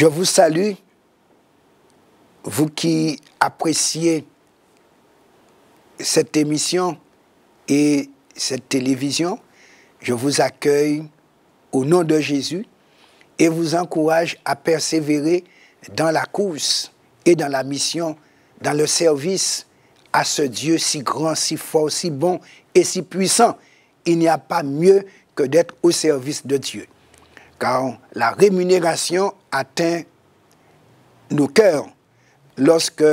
Je vous salue, vous qui appréciez cette émission et cette télévision. Je vous accueille au nom de Jésus et vous encourage à persévérer dans la course et dans la mission, dans le service à ce Dieu si grand, si fort, si bon et si puissant. Il n'y a pas mieux que d'être au service de Dieu car la rémunération atteint nos cœurs lorsque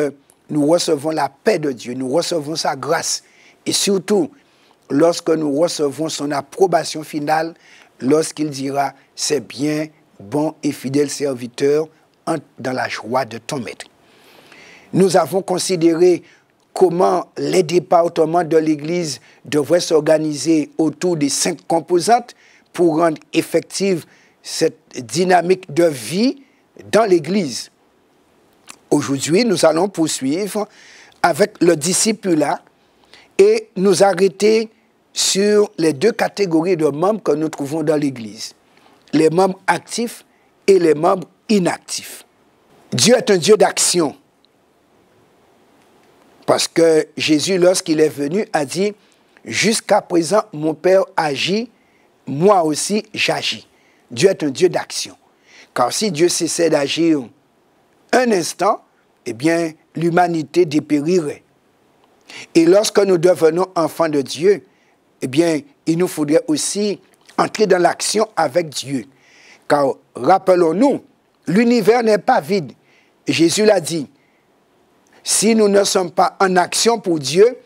nous recevons la paix de Dieu, nous recevons sa grâce et surtout lorsque nous recevons son approbation finale, lorsqu'il dira c'est bien, bon et fidèle serviteur, entre dans la joie de ton maître. Nous avons considéré comment les départements de l'Église devraient s'organiser autour des cinq composantes pour rendre effective cette dynamique de vie dans l'Église. Aujourd'hui, nous allons poursuivre avec le discipula et nous arrêter sur les deux catégories de membres que nous trouvons dans l'Église, les membres actifs et les membres inactifs. Dieu est un Dieu d'action. Parce que Jésus, lorsqu'il est venu, a dit, jusqu'à présent, mon Père agit, moi aussi j'agis. Dieu est un Dieu d'action. Car si Dieu cessait d'agir un instant, eh bien, l'humanité dépérirait. Et lorsque nous devenons enfants de Dieu, eh bien, il nous faudrait aussi entrer dans l'action avec Dieu. Car, rappelons-nous, l'univers n'est pas vide. Jésus l'a dit. Si nous ne sommes pas en action pour Dieu,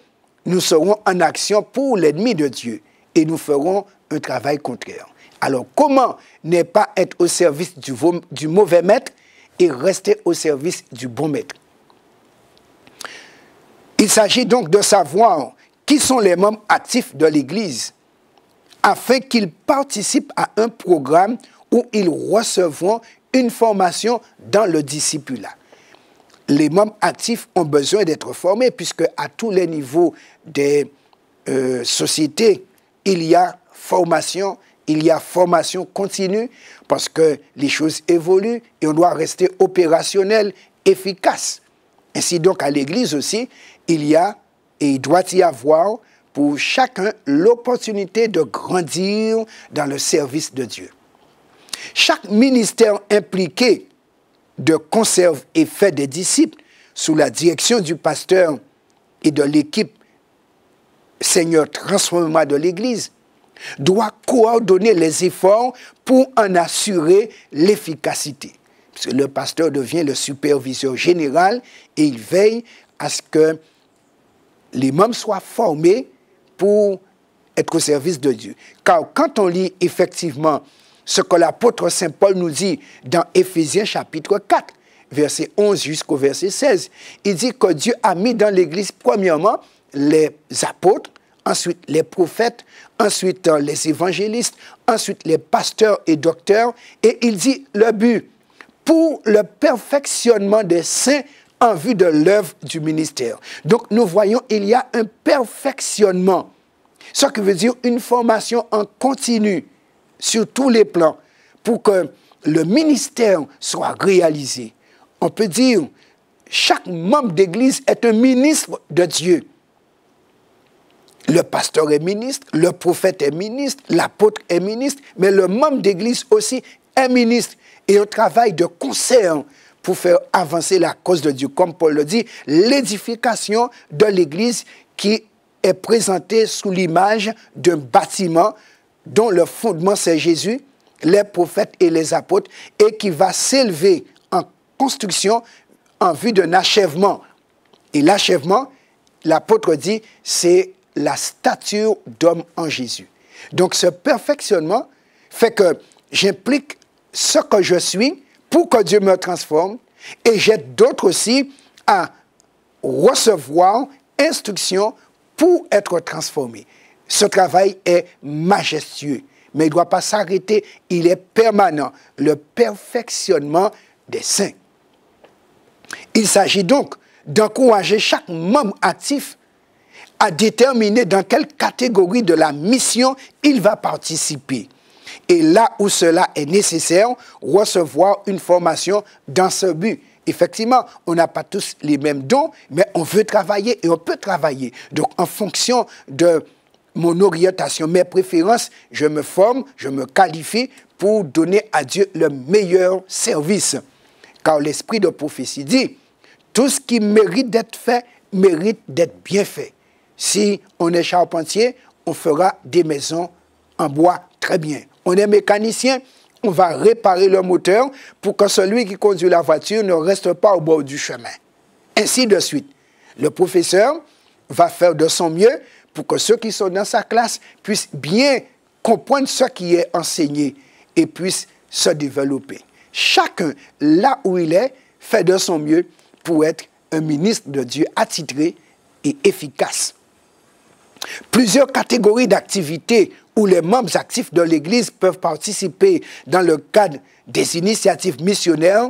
nous serons en action pour l'ennemi de Dieu et nous ferons un travail contraire. Alors comment ne pas être au service du, mauvais maître et rester au service du bon maître Il s'agit donc de savoir qui sont les membres actifs de l'Église afin qu'ils participent à un programme où ils recevront une formation dans le discipulat. Les membres actifs ont besoin d'être formés puisque à tous les niveaux des euh, sociétés, il y a formation, il y a formation continue parce que les choses évoluent et on doit rester opérationnel, efficace. Ainsi donc, à l'Église aussi, il y a et il doit y avoir pour chacun l'opportunité de grandir dans le service de Dieu. Chaque ministère impliqué de conserve et fait des disciples sous la direction du pasteur et de l'équipe Seigneur transformera de l'Église doit coordonner les efforts pour en assurer l'efficacité. le pasteur devient le superviseur général et il veille à ce que les membres soient formés pour être au service de Dieu. Car quand on lit effectivement ce que l'apôtre Saint Paul nous dit dans Éphésiens chapitre 4, verset 11 jusqu'au verset 16, il dit que Dieu a mis dans l'Église premièrement les apôtres, ensuite les prophètes, ensuite euh, les évangélistes, ensuite les pasteurs et docteurs. Et il dit le but pour le perfectionnement des saints en vue de l'œuvre du ministère. Donc nous voyons, il y a un perfectionnement, ce qui veut dire une formation en continu sur tous les plans pour que le ministère soit réalisé. On peut dire, chaque membre d'Église est un ministre de Dieu. Le pasteur est ministre, le prophète est ministre, l'apôtre est ministre, mais le membre d'église aussi est ministre. Et au travail de concert pour faire avancer la cause de Dieu. Comme Paul le dit, l'édification de l'église qui est présentée sous l'image d'un bâtiment dont le fondement c'est Jésus, les prophètes et les apôtres, et qui va s'élever en construction en vue d'un achèvement. Et l'achèvement, l'apôtre dit, c'est la stature d'homme en Jésus. Donc ce perfectionnement fait que j'implique ce que je suis pour que Dieu me transforme et j'aide d'autres aussi à recevoir instruction pour être transformé. Ce travail est majestueux, mais il ne doit pas s'arrêter, il est permanent, le perfectionnement des saints. Il s'agit donc d'encourager chaque membre actif à déterminer dans quelle catégorie de la mission il va participer. Et là où cela est nécessaire, recevoir une formation dans ce but. Effectivement, on n'a pas tous les mêmes dons, mais on veut travailler et on peut travailler. Donc, en fonction de mon orientation, mes préférences, je me forme, je me qualifie pour donner à Dieu le meilleur service. Car l'esprit de prophétie dit, tout ce qui mérite d'être fait mérite d'être bien fait. Si on est charpentier, on fera des maisons en bois très bien. On est mécanicien, on va réparer le moteur pour que celui qui conduit la voiture ne reste pas au bord du chemin. Ainsi de suite. Le professeur va faire de son mieux pour que ceux qui sont dans sa classe puissent bien comprendre ce qui est enseigné et puissent se développer. Chacun, là où il est, fait de son mieux pour être un ministre de Dieu attitré et efficace. Plusieurs catégories d'activités où les membres actifs de l'Église peuvent participer dans le cadre des initiatives missionnaires,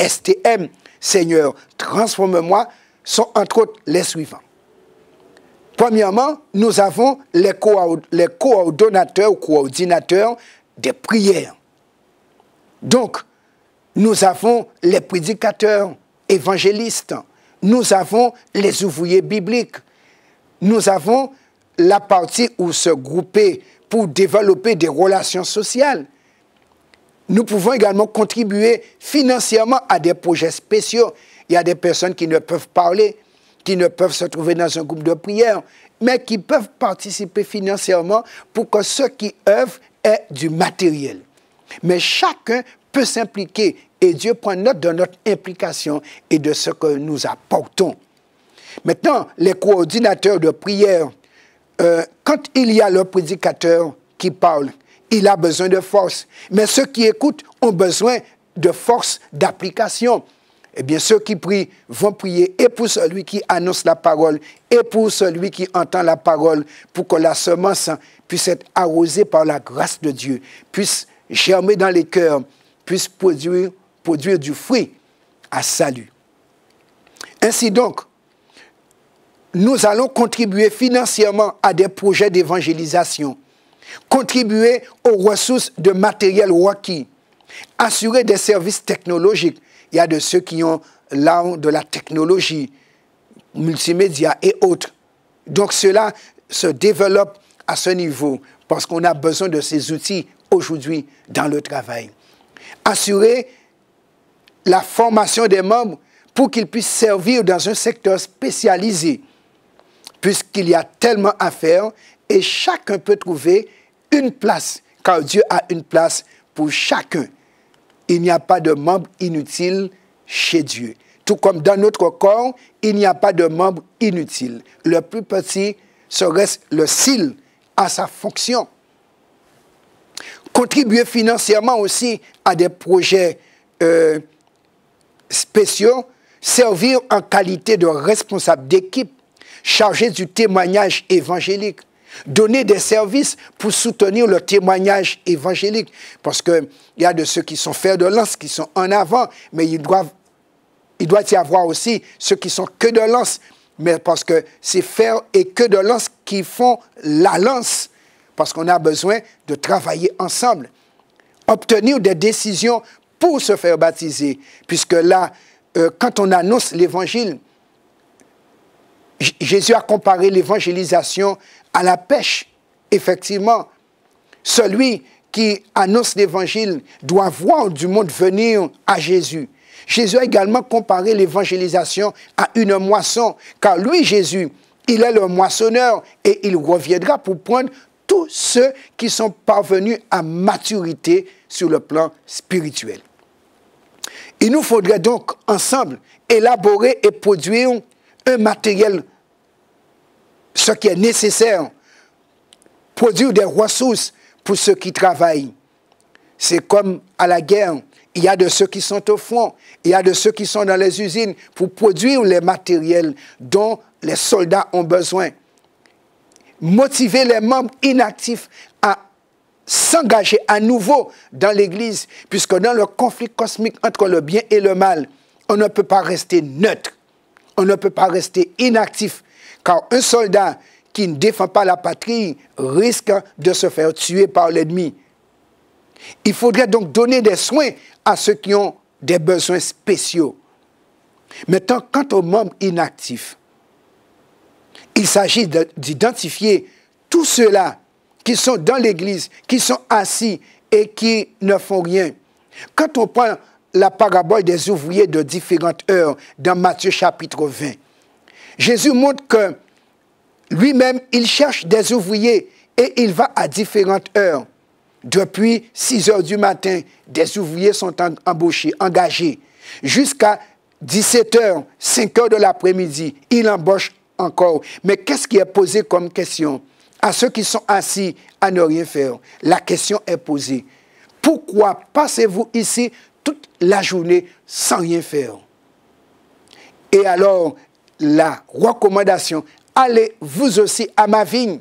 STM, Seigneur, transforme-moi, sont entre autres les suivants. Premièrement, nous avons les, les coordonnateurs ou coordinateurs des prières. Donc, nous avons les prédicateurs évangélistes, nous avons les ouvriers bibliques, nous avons la partie où se grouper pour développer des relations sociales. Nous pouvons également contribuer financièrement à des projets spéciaux. Il y a des personnes qui ne peuvent parler, qui ne peuvent se trouver dans un groupe de prière, mais qui peuvent participer financièrement pour que ce qui œuvre est du matériel. Mais chacun peut s'impliquer et Dieu prend note de notre implication et de ce que nous apportons. Maintenant, les coordinateurs de prière, euh, quand il y a le prédicateur qui parle, il a besoin de force. Mais ceux qui écoutent ont besoin de force d'application. Eh bien, ceux qui prient vont prier et pour celui qui annonce la parole et pour celui qui entend la parole, pour que la semence puisse être arrosée par la grâce de Dieu, puisse germer dans les cœurs, puisse produire, produire du fruit à salut. Ainsi donc, nous allons contribuer financièrement à des projets d'évangélisation, contribuer aux ressources de matériel requis, assurer des services technologiques. Il y a de ceux qui ont l'art de la technologie, multimédia et autres. Donc cela se développe à ce niveau parce qu'on a besoin de ces outils aujourd'hui dans le travail. Assurer la formation des membres pour qu'ils puissent servir dans un secteur spécialisé puisqu'il y a tellement à faire et chacun peut trouver une place, car Dieu a une place pour chacun. Il n'y a pas de membre inutile chez Dieu. Tout comme dans notre corps, il n'y a pas de membre inutile. Le plus petit serait le cil à sa fonction. Contribuer financièrement aussi à des projets euh, spéciaux, servir en qualité de responsable d'équipe Charger du témoignage évangélique. Donner des services pour soutenir le témoignage évangélique. Parce qu'il y a de ceux qui sont fers de lance, qui sont en avant, mais ils doivent, il doit y avoir aussi ceux qui sont que de lance. Mais parce que c'est fer et que de lance qui font la lance. Parce qu'on a besoin de travailler ensemble. Obtenir des décisions pour se faire baptiser. Puisque là, euh, quand on annonce l'évangile, Jésus a comparé l'évangélisation à la pêche. Effectivement, celui qui annonce l'évangile doit voir du monde venir à Jésus. Jésus a également comparé l'évangélisation à une moisson, car lui, Jésus, il est le moissonneur et il reviendra pour prendre tous ceux qui sont parvenus à maturité sur le plan spirituel. Il nous faudrait donc ensemble élaborer et produire un matériel, ce qui est nécessaire, produire des ressources pour ceux qui travaillent. C'est comme à la guerre, il y a de ceux qui sont au front, il y a de ceux qui sont dans les usines pour produire les matériels dont les soldats ont besoin. Motiver les membres inactifs à s'engager à nouveau dans l'Église, puisque dans le conflit cosmique entre le bien et le mal, on ne peut pas rester neutre on ne peut pas rester inactif, car un soldat qui ne défend pas la patrie risque de se faire tuer par l'ennemi. Il faudrait donc donner des soins à ceux qui ont des besoins spéciaux. Maintenant, quant aux membres inactifs, il s'agit d'identifier tous ceux-là qui sont dans l'Église, qui sont assis et qui ne font rien. Quand on prend la parabole des ouvriers de différentes heures dans Matthieu chapitre 20. Jésus montre que lui-même, il cherche des ouvriers et il va à différentes heures. Depuis 6 heures du matin, des ouvriers sont embauchés, engagés. Jusqu'à 17 heures, 5 heures de l'après-midi, il embauche encore. Mais qu'est-ce qui est posé comme question à ceux qui sont assis à ne rien faire La question est posée. Pourquoi passez-vous ici toute la journée sans rien faire. Et alors, la recommandation, allez vous aussi à ma vigne.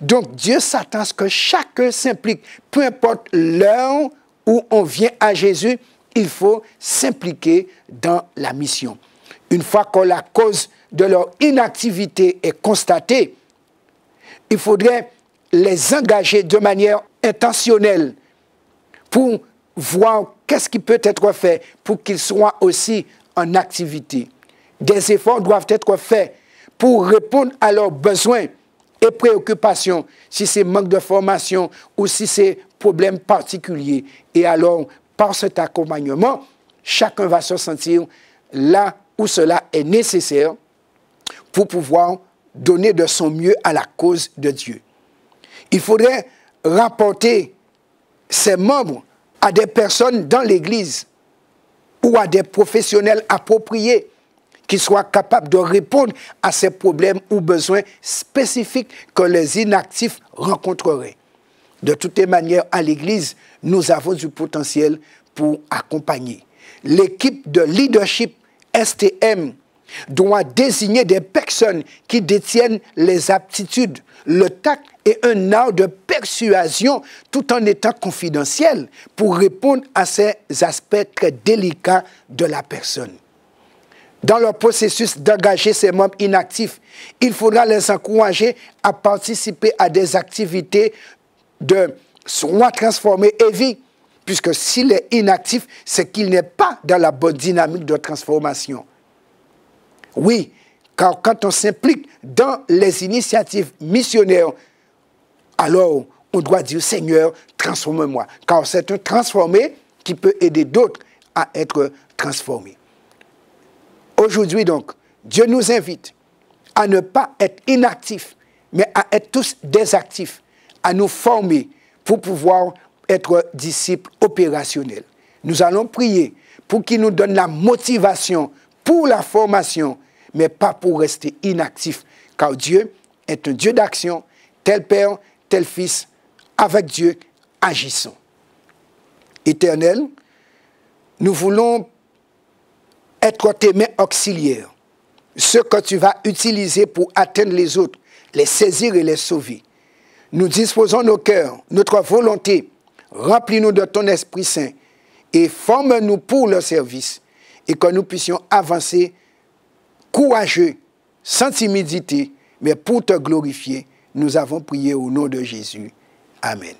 Donc Dieu s'attend à ce que chacun s'implique. Peu importe l'heure où on vient à Jésus, il faut s'impliquer dans la mission. Une fois que la cause de leur inactivité est constatée, il faudrait les engager de manière intentionnelle pour voir qu'est-ce qui peut être fait pour qu'ils soient aussi en activité. Des efforts doivent être faits pour répondre à leurs besoins et préoccupations, si c'est manque de formation ou si c'est problème particulier. Et alors, par cet accompagnement, chacun va se sentir là où cela est nécessaire pour pouvoir donner de son mieux à la cause de Dieu. Il faudrait rapporter ses membres à des personnes dans l'Église ou à des professionnels appropriés qui soient capables de répondre à ces problèmes ou besoins spécifiques que les inactifs rencontreraient. De toutes les manières, à l'Église, nous avons du potentiel pour accompagner. L'équipe de leadership STM doit désigner des personnes qui détiennent les aptitudes, le tact et un art de persuasion tout en étant confidentiel pour répondre à ces aspects très délicats de la personne. Dans leur processus d'engager ces membres inactifs, il faudra les encourager à participer à des activités de soins transformés et vie, puisque s'il est inactif, c'est qu'il n'est pas dans la bonne dynamique de transformation. Oui, car quand on s'implique dans les initiatives missionnaires, alors on doit dire Seigneur, transforme-moi. Car c'est un transformé qui peut aider d'autres à être transformés. Aujourd'hui donc, Dieu nous invite à ne pas être inactifs, mais à être tous désactifs, à nous former pour pouvoir être disciples opérationnels. Nous allons prier pour qu'il nous donne la motivation pour la formation, mais pas pour rester inactif. Car Dieu est un Dieu d'action. Tel Père, tel Fils, avec Dieu, agissons. Éternel, nous voulons être tes mains auxiliaires, ce que tu vas utiliser pour atteindre les autres, les saisir et les sauver. Nous disposons nos cœurs, notre volonté. Remplis-nous de ton Esprit Saint et forme-nous pour le service et que nous puissions avancer courageux, sans timidité, mais pour te glorifier. Nous avons prié au nom de Jésus. Amen.